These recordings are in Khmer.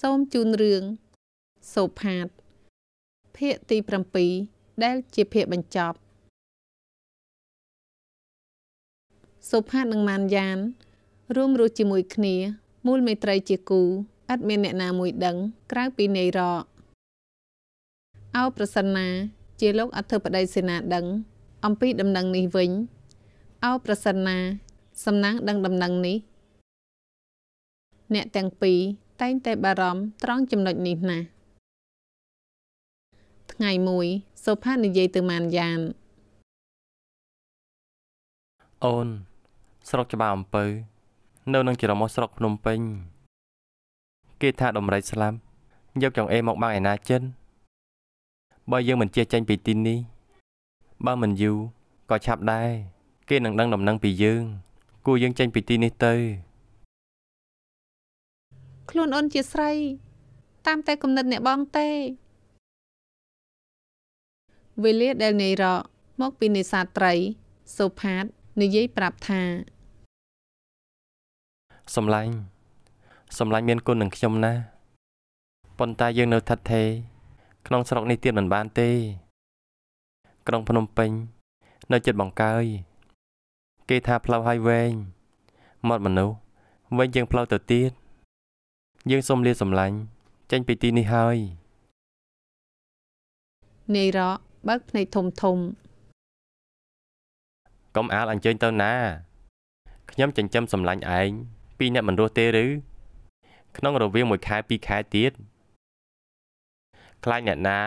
សូមជូនរឿងសូផាតភាគទី7ដែលជាភាគបញ្ចប់សូផាតនិងម៉ានយ៉ាន រួមរស់ជាមួយគ្នាមូលមេត្រីជាគូឥតមានអ្នកណាមួយដឹង ក្រៅពីនាយរកអោប្រសិនណា ជាលោកអធិបតីសេនាដឹង អំពីដំណឹងនេះវិញអោប្រសិនណា សំណាងដឹងដំណឹងនេះ អ្នកទាំងពីរតែងតែបារម្ភត្រង់ចំណុចនេះណាស់ថ្ងៃមួយសុផានិយាយទៅម៉ានយ៉ានអូន ស្រុកច្បារអំពៅនៅនឹងជារមាស់ស្រុកភ្នំពេញគេថាដំរីស្លាប់យកចង្អេរមកបាំងឯណាចិនបើយើងមិនចេះចេញពីទីនេះ បើមិនយូរក៏ឆាប់ដែរគេនឹងដឹងដំណឹងពីយើង គួរយើងចេញពីទីនេះទៅខ្លួនអូនជាស្រីតាមតែគំនិតអ្នកបងទេវេលាដែលនាយរកមកពីនេសាទត្រីសូផាតនិយាយប្រាប់ថាសំឡាញ់សំឡាញ់មានគុណនឹងខ្ញុំណាប៉ុន្តែយើងនៅឋិតថេរក្នុង ស្រុកនេះទៀតមិនបានទេ ក្រុងភ្នំពេញ នៅចិត្តបង្កើយគេថាផ្លូវហើយវែងមាត់មនុស្សវែងជាងផ្លូវទៅទៀតយើងសូមលាសម្លាញ់ចេញពីទី នេះហើយនាយរកបើកភ្នែកធំធំកុំអាលអញ្ជើញទៅណាខ្ញុំចិញ្ចឹមសម្លាញ់ឯងពីអ្នកមិនរស់ទេឬក្នុងរវាងមួយខែពីរខែទៀតខ្លាចអ្នកណា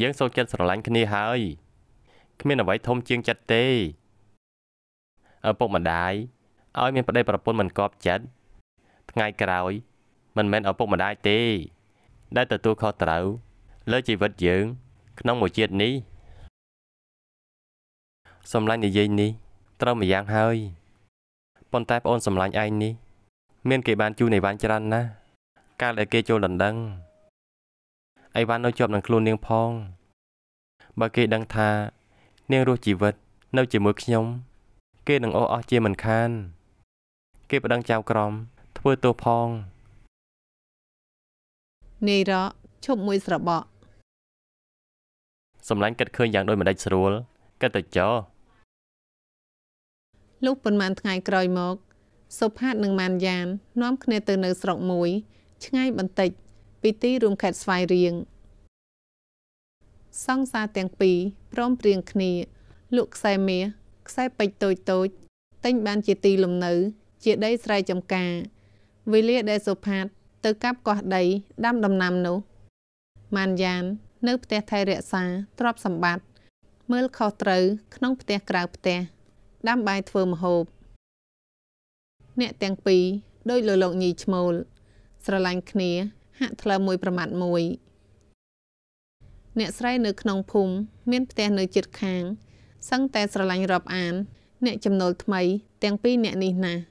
យើងសូមចិត្តស្រឡាញ់គ្នាហើយ គ្មានអ្វីធំជាងចិត្តទេឪពុកម្ដាយឲ្យ មានប្តីប្រពន្ធមិនគប់ចិត្តថ្ងៃក្រោយមិនមែនឪពុកម្ដាយទេ ដែលទទួលខុសត្រូវ លើជីវិតយើង ក្នុងមួយជាតិនេះសម្លាញ់និយាយនេះ ត្រូវម្យ៉ាងហើយប៉ុន្តែប្អូនសម្លាញ់ឯងនេះមានគេបានជួនៃវ៉ាន់ច្រើនណាស់កាលដែលគេចូលដណ្ដឹងអីវ៉ាន់នៅជាប់នឹងខ្លួននាងផងបើគេដឹងថា នាងរស់ជីវិតនៅជាមួយខ្ញុំ គេនឹងអស់អស់ជាមិនខាន គេបដិងចៅក្រមធ្វើទោសផងនាយរកឈប់មួយស្របក់សំឡាញ់គិតឃើញយ៉ាងដូចម្ដេចស្រួលគិតទៅចោលុះប៉ុន្មានថ្ងៃក្រោយមកសុផាតនិងម៉ានយ៉ាននាំគ្នាទៅនៅស្រុកមួយ ឆ្ងាយបន្តិច ពីទីរួមខេត្តស្វាយរៀងសង្សារទាំងពីរព្រមព្រៀងគ្នាលក់ខ្សែមាសខ្សែពេជ្រតូចៗទិញបានជាទីលំនៅជាដីស្រែចម្ការវេលា ដែលសុផាតទៅកាប់កោះដីដាំដំណាំនោះម៉ានយ៉ាននៅផ្ទះថៃរក្សាទ្រព្យសម្បត្តិមើលខុសត្រូវ ក្នុងផ្ទះក្រៅផ្ទះដាំបាយធ្វើម្ហូបអ្នកទាំងពីរដោយលោកលោកញីឈ្មោលស្រឡាញ់គ្នា ហាក់ធ្លើមួយ ប្រមាត់មួយ អ្នកស្រីនៅក្នុងភូមិមានផ្ទះនៅជិតខាងសឹងតែស្រឡាញ់រាប់អាន អ្នកចំណូលថ្មីទាំងពីរអ្នកនេះណាស់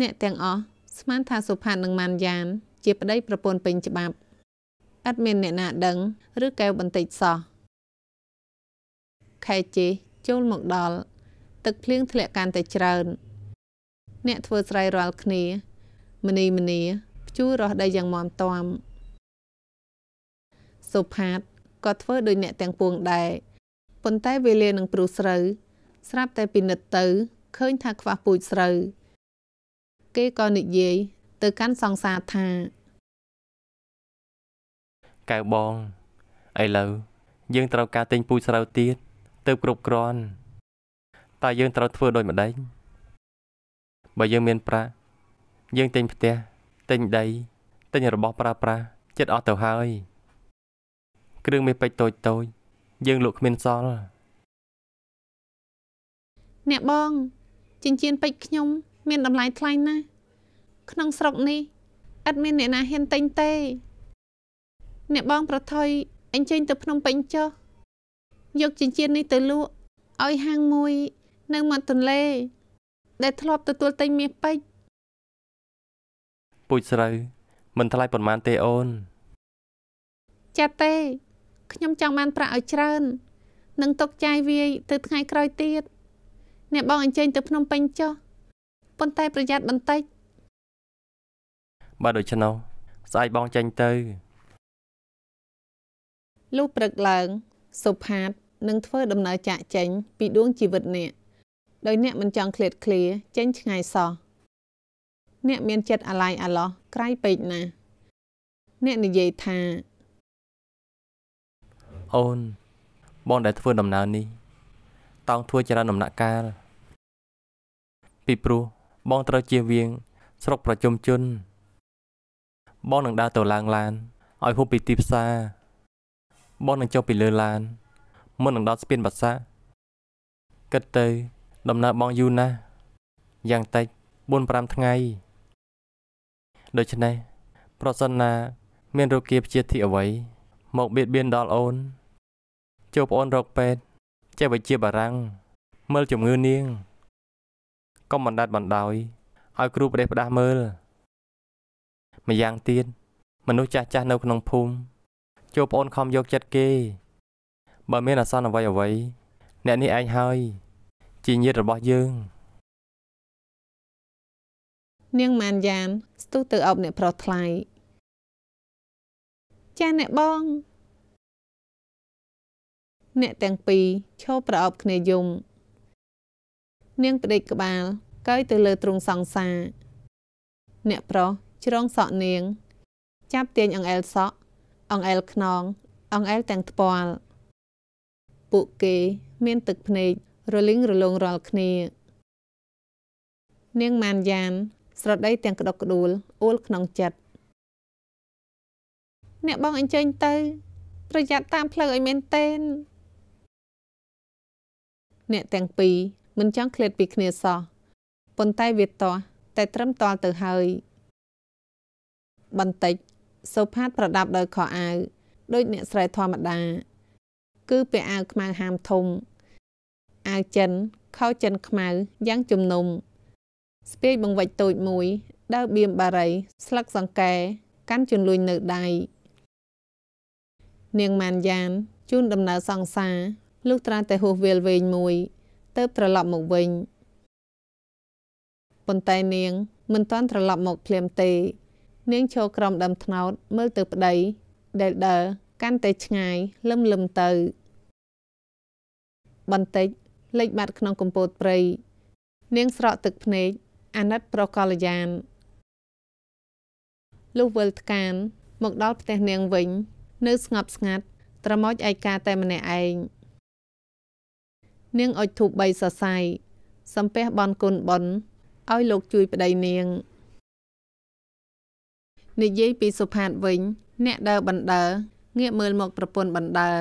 អ្នកទាំងអស់ស្មានថាសុផាតនិងម៉ាន់យ៉ានជាប្តីប្រពន្ធពេញច្បាប់អត់មានអ្នកណាដឹង ឬកែវបន្តិចសោះខែជេចូលមកដល់ទឹកភ្លៀងធ្លាក់កាន់តែច្រើនអ្នកធ្វើស្រែរាល់គ្នា មនីមនីព្យួររស់ដីយ៉ាងមាំទាំសុផាតក៏ធ្វើដូចអ្នកទាំងពួងដែរប៉ុន្តែវេលានឹងព្រុសស្រូវស្រាប់តែពិនិត្យទៅឃើញថាខ្វះពូជស្រូវគេក៏និយាយទៅកាន់សង្សារថាកៅបងឥឡូវយើង ត្រូវការទិញពូជស្រូវទៀតទៅគ្រប់គ្រាន់តែយើងត្រូវធ្វើដូចម្ដេចបើយើងមានប្រាក់យើងទិញផ្ទះទិញដី ទិញរបស់ប្រើប្រាស់ចិត្តអស់ទៅហើយ គ្រឿងមេពេជ្រតូចតូចយើងលក់គ្មានសល់អ្នកបងចិញ្ចៀនពេជ្រខ្ញុំមានតម្លៃថ្លៃណាស់ក្នុងស្រុកនេះឥតមានអ្នកណាហ៊ានទិញទេអ្នកបងប្រថុយអញ្ជើញទៅភ្នំពេញចុះយកចិញ្ចៀននេះទៅលក់ឲ្យហាងមួយនៅមាត់ទន្លេ ដែលធ្លាប់ទទួលទិញមាសពេជ្រពូចស្រូវមិនថ្លៃប៉ុន្មានទេអូន ចាទេខ្ញុំចង់បានប្រាក់ឲ្យច្រើននឹងຕົកចាយវាយ ទៅថ្ងៃក្រោយទៀតអ្នកបងអញ្ជើញទៅភ្នំពេញចុះប៉ុន្តែប្រយ័ត្នបន្តិចបើដូច្នោះស្អែកបងចេញទៅលុះព្រឹកឡើងសុផាតនឹងធ្វើដំណើរចាក់ចេញ ពីដួងជីវិតអ្នកដោយអ្នកមិនចង់ឃ្លាតឃ្លា ចេញ ឆ្ងាយសោះអ្នកមានចិត្តអាឡាយអាឡោះក្រៃពេកណាស់អ្នកនិយាយថាអូន បងដែលធ្វើដំណើរនេះតោងធ្វើចរន្តដំណាក់កាលពីព្រោះបងត្រូវជៀសវាងស្រុកប្រជុំជន បងនឹងដើរទៅឡើងឡានឲ្យហូបពីទីផ្សារបងនឹងចុះពីលើឡានមុននឹងដល់ស្ពានបាសាគិតទៅដំណើរបងយូរណាស់យ៉ាងតិច4 5ថ្ងៃដូច្នេះប្រសិនណា មានរោគគាព្យាធិអ្វីមកបៀតបៀនដល់អូន ចូលប្អូនរកពេទ្យចេះវិជាបារាំងមើលជំងឺនាងកុំបណ្ដាត់បណ្ដោយឲ្យគ្រូប្រទេសផ្ដាស់មើលម្យ៉ាងទៀត មនុស្សចាស់ចាស់នៅ ក្នុងភូមិចូលប្អូនខំយកចិត្តគេបើមានអាសន្នអ្វីអ្វីអ្នកនេះឯងហើយជាញាតិរបស់យើង នាងម៉ានយ៉ានស្ទុះទៅអប់អ្នកប្រុសថ្លៃ ចាអ្នកបងអ្នកទាំងពីរឈរប្រអប់គ្នាយំនាងផ្ដេកក្បាលកើយទៅលើទ្រូងសង្សារអ្នកប្រុសជ្រងសក់នាង ចាប់ទាញអង្អែលសក់អង្អែលខ្នងអង្អែលទាំងថ្ពាល់ពួកគេ មានទឹកភ្នែករលីងរលោងរាល់គ្នា នាងម៉ានយ៉ាន ស្រដីទាំងក្តុក ក្តួលអួលក្នុងចិត្តអ្នកបងអញ្ជើញទៅ ប្រយ័ត្នតាមផ្លូវឲ្យមែនតែនអ្នកទាំងពីរមិនចង់ឃ្លាតពីគ្នាសោះប៉ុន្តែវាទាស់តែត្រឹមតាល់ទៅហើយ បន្តិចសូផាតប្រដាប់ដោយខោអាវដូចអ្នកស្រែធម្មតា គឺពាក់អាវខ្មៅហាមធំអាវចិនខោចិនខ្មៅយ៉ាងជំនុំ ស្ពាយបង្វិចតូចមួយដើរបៀមបារីស្លឹកសង្កែកាន់ជន្លួយនៅដៃនាងម៉ានយ៉ានជូនដំណើរសង្សារលុះត្រាតែហួសវេលវែងមួយទើបត្រឡប់មកវិញប៉ុន្តែនាងមិនទាន់ត្រឡប់មកភ្លាមទេ នាងឈរក្រោមដើមត្នោតមើលទៅប្តីដែលដើរកាន់តែឆ្ងាយលឹមលឹមទៅ បន្តិចលេចបាត់ក្នុងកំពូតព្រៃនាងស្រក់ទឹកភ្នែកអាណិតប្រកល្យានលុះវិលថ្កានមកដល់ផ្ទះនាងវិញ នៅស្ងប់ស្ងាត់ត្រមោចឯកាតែម្នាក់ឯងនាងអុជធូបបីសរសៃសំពះបនគុណបុនឲ្យលោកជួយប្តីនាង និយាយពីសុផាតវិញ អ្នកដើរបណ្ដើងាកមើលមកប្រពន្ធបណ្ដើ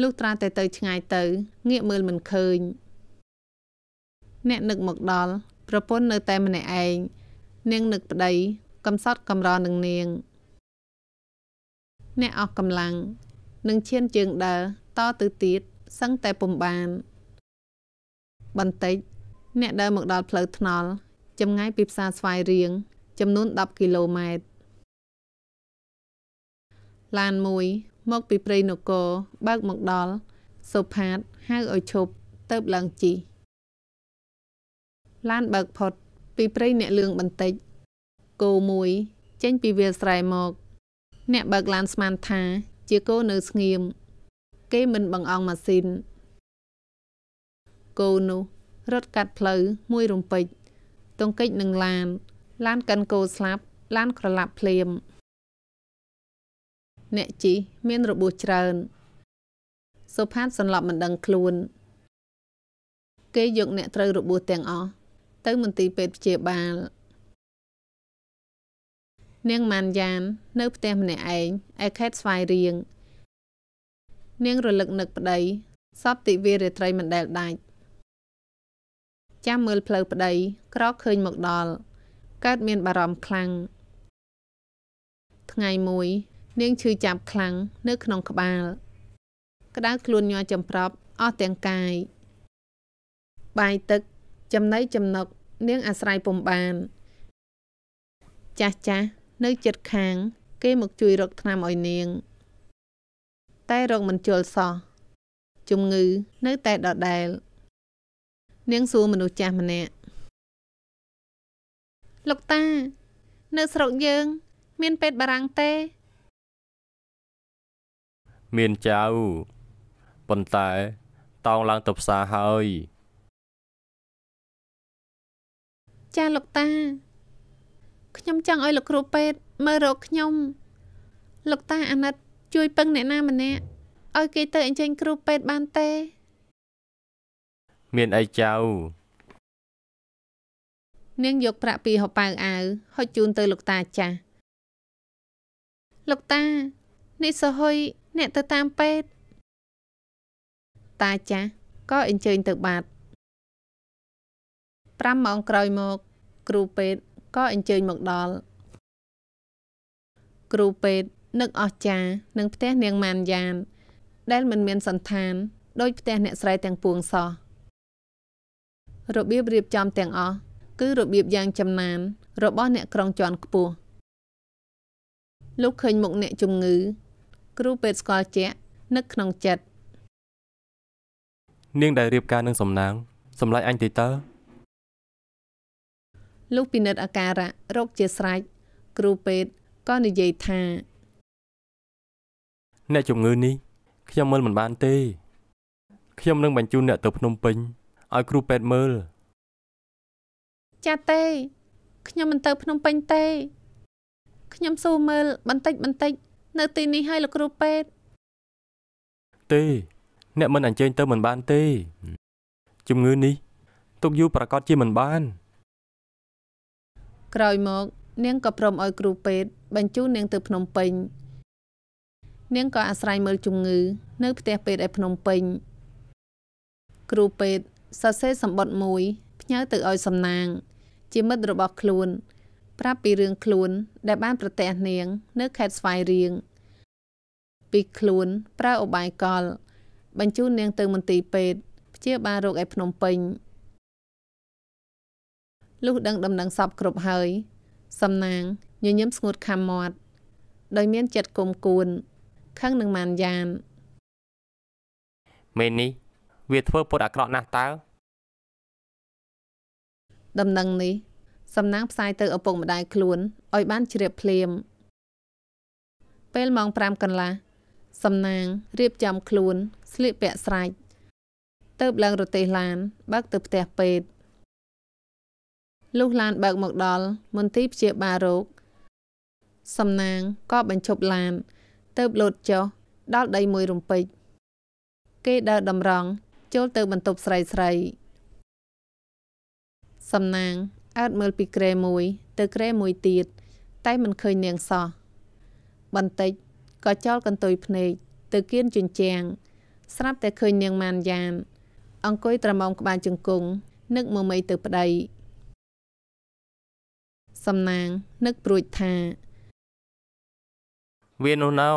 លុះត្រាតែទៅឆ្ងាយទៅងាកមើលមិនឃើញអ្នកនឹកមកដល់ប្រពន្ធនៅតែម្នាក់ឯងនាងនឹកប្តីកំសត់កំរនឹងនាង អ្នកអស់កម្លាំងនឹងឈានជើងដើរតទៅទៀតសឹងតែពុំបាន បន្តិច អ្នកដើរមកដល់ផ្លូវថ្នល់ចម្ងាយពីផ្សារស្វាយរៀងចំនួន10គីឡូម៉ែត្រឡានមួយ មកពីព្រៃនគរបើកមកដល់សុផាតហៅឲ្យឈប់ទៅបឡើងជីឡានបើកផុត ពីព្រៃអ្នកលឿងបន្តិចគោមួយ ចេញពីវាលស្រែមក អ្នកបើកឡានស្មានថាជាគោនៅស្ងៀមគេមិនបង្អង់ម៉ាស៊ីនគោនោះរត់កាត់ផ្លូវមួយរំពេចទង្គិចនឹងឡានឡានកិនគោស្លាប់ឡានក្រឡាប់ភ្លាមអ្នកជីមានរបួសច្រើនសុផាតសន្លប់មិនដឹងខ្លួន គេយកអ្នកត្រូវរបួសទាំងអស់ទៅមន្ទីរពេទ្យព្យាបាលនាងម៉ានយ៉ាន នៅផ្ទះម្នាក់ឯងឯខេតស្វាយរៀងនាងរលឹកនឹកប្តីសពតិវីរាត្រីមិនដែលដាច់ចាំមើលផ្លូវប្តី ក្រឃើញមកដល់កើតមានបារម្ភខ្លាំងថ្ងៃមួយ នាងឈឺចាប់ខ្លាំងនៅក្នុងក្បាលក្តៅខ្លួនញ័រចំប្រប់អស់ទាំងកាយបាយទឹកចំណីចំណុកនាង អាស្រ័យពុំបាន ចាស់ចាស់នៅចិត្តខាង គេមកជួយរកថ្នាំឲ្យនាងតែរោគមិនជល់សោះជំងឺនៅតែដដែលនាងសួរមនុស្សចាស់ម្នាក់លោកតា នៅស្រុកយើង មានពេទ្យបារាំងទេ មានចៅប៉ុន្តែតោងឡើងទៅផ្សារហើយ ចាលោកតាខ្ញុំចង់ឲ្យលោកគ្រូពេទ្យមើលរោគខ្ញុំលោកតាអាណិតជួយពឹងអ្នកណាម្នាក់ឲ្យគេទៅអញ្ជើញគ្រូពេទ្យបានទេមានអីចៅនាងយក ប្រាក់ពីហបៅអាវហុចជូនទៅលោកតាចាស់លោកតានេះសហុយអ្នកទៅតាមពេទ្យតាចាស់ក៏អញ្ជើញទៅបាត់5ម៉ោងក្រោយមកគ្រូពេទ្យក៏អញ្ជើញមកដល់គ្រូពេទ្យនឹកអស្ចារ្យនិងផ្ទះនាងម៉ានយ៉ាន ដែលមិនមានសន្តានដោយផ្ទះអ្នកស្រីទាំងពួងសោះរបៀបរៀបចំទាំងអស់គឺរបៀបយ៉ាងចំណាន របស់អ្នកក្រុងជាន់ខ្ពស់លោកឃើញមុខអ្នកជំងឺគ្រូពេទ្យស្គាល់ជាក់នឹកក្នុងចិត្តនាងដែលរៀបការនឹងសំណាងសម្លាញ់អញតិចតើលោកពិនិត្យអាការៈរោគជាស្រេចគ្រូពេទ្យក៏និយាយថាអ្នកជំងឺនេះខ្ញុំមើលមិនបានទេ ខ្ញុំនឹងបញ្ជូនអ្នកទៅភ្នំពេញឲ្យគ្រូពេទ្យមើលចាទេខ្ញុំមិនទៅភ្នំពេញទេខ្ញុំស៊ូមើលបន្តិចបន្តិចនៅទីនេះឲ្យលោកគ្រូពេទ្យទេអ្នកមិនអញ្ជើញទៅមិនបានទេជំងឺនេះ ទុកយូរប្រកាសជាមិនបានក្រោយមកនាងក៏ព្រមឲ្យគ្រូពេទ្យបញ្ជូននាងទៅភ្នំពេញនាងក៏អាស្រ័យមើលជំងឺ នៅផ្ទះពេទ្យឯភ្នំពេញគ្រូពេទ្យសរសេរសម្បត្តិមួយផ្ញើទៅឲ្យសំណាង ជាមិត្តរបស់ខ្លួន ប្រាប់ពីរឿងខ្លួន ដែលបានប្រទះនាង នៅខេត្តស្វាយរៀងពីខ្លួន ប្រើឧបាយកល បញ្ជូននាងទៅមន្ទីរពេទ្យព្យាបាលរោគឯភ្នំពេញលុះដឹង ដំណឹងសពគ្រប់ហើយសំណាងញញឹមស្ងួតខំមាត់ដោយមានចិត្តគុំគួនខឹងនឹងម៉ានយ៉ានមេនេះវាធ្វើពុតអាក្រក់ណាស់តើដំណឹងនេះសំណាងផ្សាយទៅឪពុកម្ដាយខ្លួនឲ្យ បានជ្រាបភ្លាម ពេលម៉ោង5កន្លះសំណាងរៀបចំខ្លួន ស្លៀកពាក់ស្រេចទៅបឡើងរទេះឡាន បើកទៅផ្ទះពេទ្យលុះឡានបើកមកដល់មន្ទីរព្យាបាលរោគសំណាងក៏បញ្ឈប់ឡានរទៅបលោតចុះដល់ដីមួយរំពេចគេដើរតម្រង់ចូលទៅបន្ទប់ស្រីស្រី សំណាងអើតមើលពីក្រែមួយ ទៅក្រែមួយទៀត តែមិនឃើញនាងសោះបន្តិចក៏ចោលកន្ទុយភ្នែកទៅគៀនជញ្ជាំងស្រាប់តែឃើញនាងម៉ានយ៉ានអង្គុយត្រមោមក្បាលជង្គង់នឹកមមីទៅប្តីសំណាងនឹកព្រួយថាវានោះណោ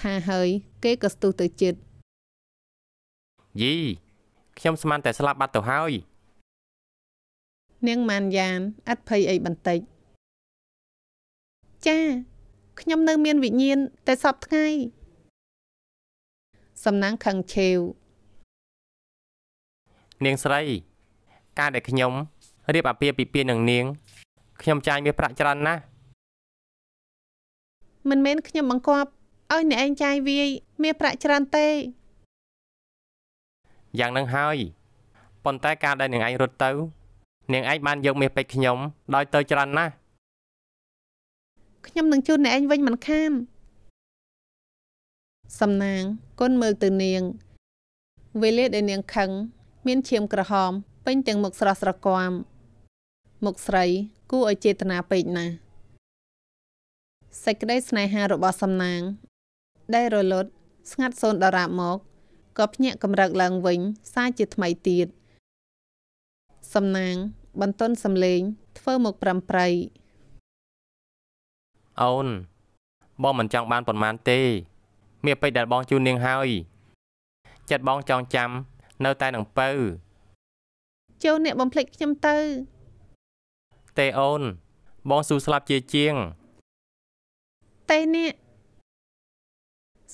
ថាហើយ គេក៏ស្ទុះទៅចិត្តយីខ្ញុំស្មានតែស្លាប់បាត់ទៅហើយនាងម៉ានយ៉ានឥតភ័យអីបន្តិចចាខ្ញុំនៅមានវិញ្ញាណតែសពថ្ងៃសំណាងខឹងឆេវនាងស្រី ការដែលខ្ញុំរៀបអាពាហ៍ពិពាហ៍នឹងនាងខ្ញុំចាយមាសប្រាក់ច្រើនណាស់មិនមែនខ្ញុំបង្គាប់ឲ្យអ្នកឯងចាយវាយមានប្រាក់ច្រើនទេយ៉ាងនឹងហើយប៉ុន្តែការដែលអ្នកឯងរត់ទៅអ្នកឯងបានយកមាសពេជ្រខ្ញុំ ដោយទៅច្រើនណាស់ខ្ញុំនឹងជូនអ្នកឯងវិញមិនខានសំណាងគុនមើលទៅនាងវេលាដែលនាងខឹង មានឈាមក្រហម ពេញទាំងមុខស្រស់ស្រគំមុខស្រីគួរឲ្យចេតនាពេកណាស់សេចក្តីស្នេហារបស់សំណាង ដែលរលត់ស្ងាត់សូន្យដរាបមក ក៏ភ្ញាក់កម្រើកឡើងវិញសាជាថ្មីទៀតសំណាង បន្ទន់សំលេង ធ្វើមកប្រាំប្រៃអូន បងមិនចង់បានប៉ុន្មានទេ មានពេកដែលបងជូននាងហើយ ចិត្តបងចង់ចាំ នៅតែនឹងពៅ ចូលអ្នកបំភ្លេចខ្ញុំទៅ ទេអូន បងស៊ូស្លាប់ជាជាងទេអ្នក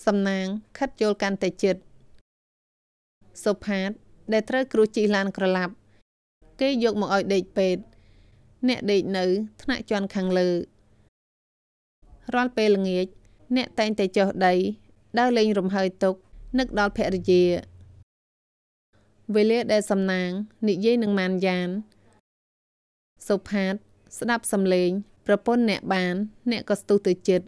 សំណាងខិតយល់កាន់តែជិតសុផាត ដែលត្រូវគ្រូជីឡានក្រឡាប់គេយកមកឲ្យដេកពេទ្យអ្នកដេកនៅ ថ្នាក់ជាន់ខាងលើរាល់ពេលល្ងាច អ្នកតែងតែចុះដីដើរលេងរំហើយទុកនឹកដល់ភរិយាវេលាដែល សំណាងនិយាយនឹងម៉ានយ៉ានសុផាតស្ដាប់សំឡេង ប្រពន្ធអ្នកបានអ្នកក៏ស្ទុះទៅចិត្ត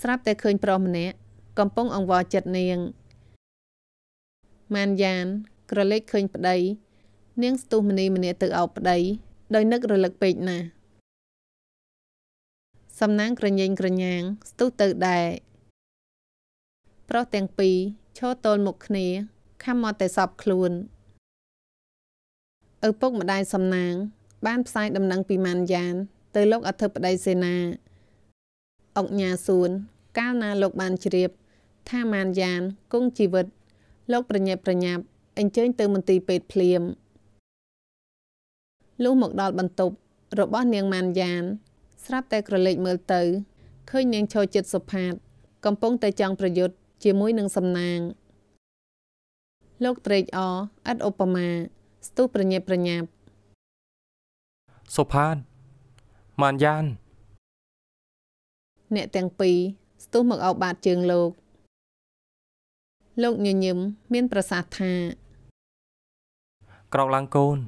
ស្រាប់តែឃើញប្រុសម្នាក់កំពុងអង្វរចិត្តនាងម៉ានយ៉ានក្រឡេកឃើញប្តីនាងស្ទុះមនីម្នាក់ទៅអោបប្តីដោយនឹករលឹកពេកណាស់សំណាងក្រញេងក្រញាងស្ទុះទៅដែរប្រុសទាំងពីរឈរទល់មុខគ្នាខំមកតែសពខ្លួនឪពុកម្ដាយសំណាងបានផ្សាយដំណឹងពីម៉ានយ៉ានទៅលោកអធិបតីសេនាអុកញ៉ាសួនកាលណាលោកបានជ្រាប ថាម៉ានយ៉ានគង់ជីវិតលោកប្រញាប់ប្រញាប់អញ្ជើញទៅមន្ទីរពេទ្យភ្លាមលុះមកដល់បន្ទប់របស់នាងម៉ានយ៉ានស្រាប់តែក្រឡេកមើលទៅឃើញនាងឈរចិត្តសុផាតកំពុងតែចង់ប្រយុទ្ធជាមួយនឹងសំណាង លោកត្រេកអឥតឧបមាស្ទុះប្រញាប់ប្រញាប់សុផាតម៉ានយ៉ានអ្នកទាំងពីរស្ទុះមកអោបបាតជើងលោកលោកញញឹមមានប្រសាសន៍ថា ក្រោកឡើងកូន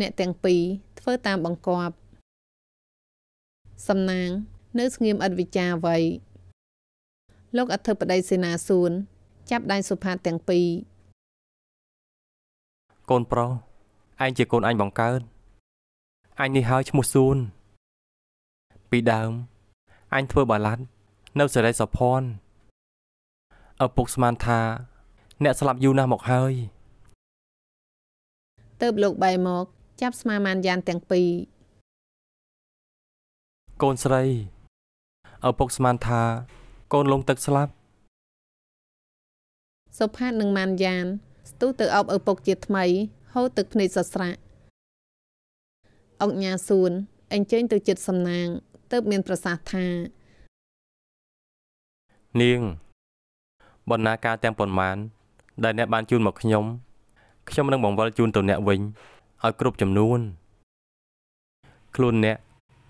អ្នកទាំងពីរធ្វើតាមបង្គាប់ សំណាង នៅស្ងៀមឥតវិចារអ្វី លោកអធិបតីសេនាសួនចាប់ដៃសុផាតទាំងពីរកូនប្រុសឯងជាកូនអញបង្កើតអញនេះហើយឈ្មោះសួនពីដើមអញធ្វើបាឡាត់នៅសេរីសុភ័ណ្ឌឪពុកស្មានថា អ្នកស្លាប់យូរណាស់មកហើយ ទៅបលោកបែរមកចាប់ស្មាមានយ៉ាងទាំងពីរកូនស្រីឪពុកស្មានថា កូនលងទឹកស្លាប់សុផាតនិងម៉ានយ៉ានស្ទុះទៅអោបឪពុកជាថ្មីហូរទឹកភ្នែកសស្រាក់អង្គញាសួនអញ្ជើញទៅចិត្តសំណាងទើបមានប្រសាសន៍ថានាងបណ្ណាការទាំងប៉ុន្មាន ដែលអ្នកបានជូនមកខ្ញុំ ខ្ញុំនឹងបង្វិលជូនទៅអ្នកវិញឲ្យគ្រប់ចំនួន ខ្លួនអ្នក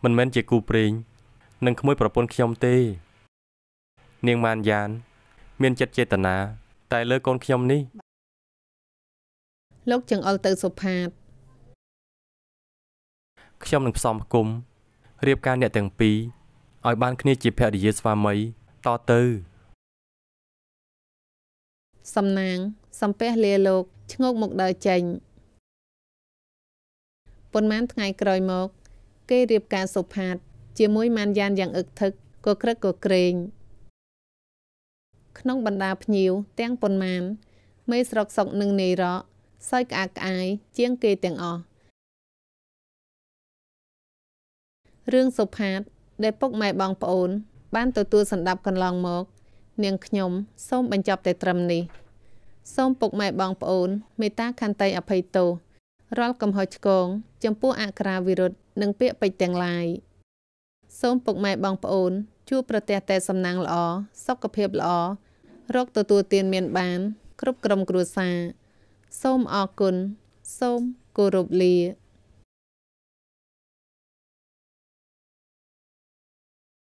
មិនមែនជាគូព្រេងនិងក្មួយ ប្រពន្ធខ្ញុំទេ នាងម៉ានយ៉ាន មានចិត្តចេតនាតែលើកូនខ្ញុំនេះលោកចង្អុលទៅសុផាតខ្ញុំនឹងផ្សំផ្គុំរៀបការអ្នកទាំងពីរឲ្យបាន គ្នាជាភរិយាស្វាមីតទៅសំណាង សំពះលាលោកឈ្ងោកមកដើរចេញប៉ុន្មានថ្ងៃ ក្រោយមកគេរៀបការសុផាត ជាមួយម៉ានយ៉ានយ៉ាងអឹកធឹកក៏ក្រឹកក៏ក្រែងក្នុងបណ្ដាភ្ញៀវទាំងប៉ុន្មានមេស្រុកសុកនិងនាយរ៉សើចក្អាកក្អាយជាងគេទាំងអស់រឿងសុផាតដែលពុកម៉ែបងប្អូន បានទទួលសម្ដាប់កន្លងមកនាងខ្ញុំ សូមបញ្ចប់តែត្រឹមនេះ សូមពុកម៉ែបងប្អូន មេត្តាខន្តីអភ័យទោសរាល់កំហុសឆ្គងចំពោះអក្រាវិរុទ្ធនិងពាក្យពេចន៍ទាំងឡាយសូមពុកម៉ែបងប្អូន ជួបប្រទះតែសំណាងល្អ សុខភាព ល្អរកទទួលទានមានបាន គ្រប់ក្រុមគ្រួសារសូមអរគុណសូមគោរពលា